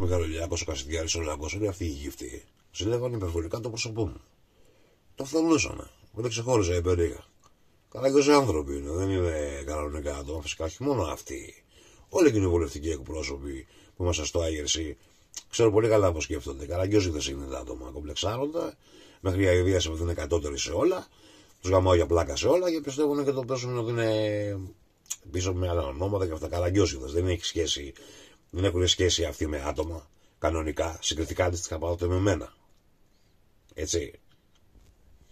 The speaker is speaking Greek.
ο Μεγαλολιάκο, ο Κασιδιάρης, ο Λάγκο, όλοι αυτοί οι γύφτοι ζηλεύαν υπερβολικά το πρόσωπό μου. Το Μου Δεν ξεχώριζα η περίεργα. Καλά και άνθρωποι είναι, δεν είναι κανονικά άτομα. Φυσικά όχι μόνο αυτοί. Όλοι οι κοινοβουλευτικοί εκπρόσωποι που είμαστε στο Άγερση ξέρω πολύ καλά πώς σκέφτονται. Καλά και δεν είναι τα άτομα. Κομπλεξάροντα, μέχρι η αηδία σε είναι κατώτερη σε όλα. Τους γαμάω για πλάκα σε όλα και πιστεύουν και το πέσουν ότι είναι πίσω με άλλα ονόματα και αυτά. Καλά δεν έχει σχέση δεν έχουν σχέση αυτοί με άτομα, κανονικά, συγκριτικά αντίστοιχα πάντοτε με μένα. Έτσι,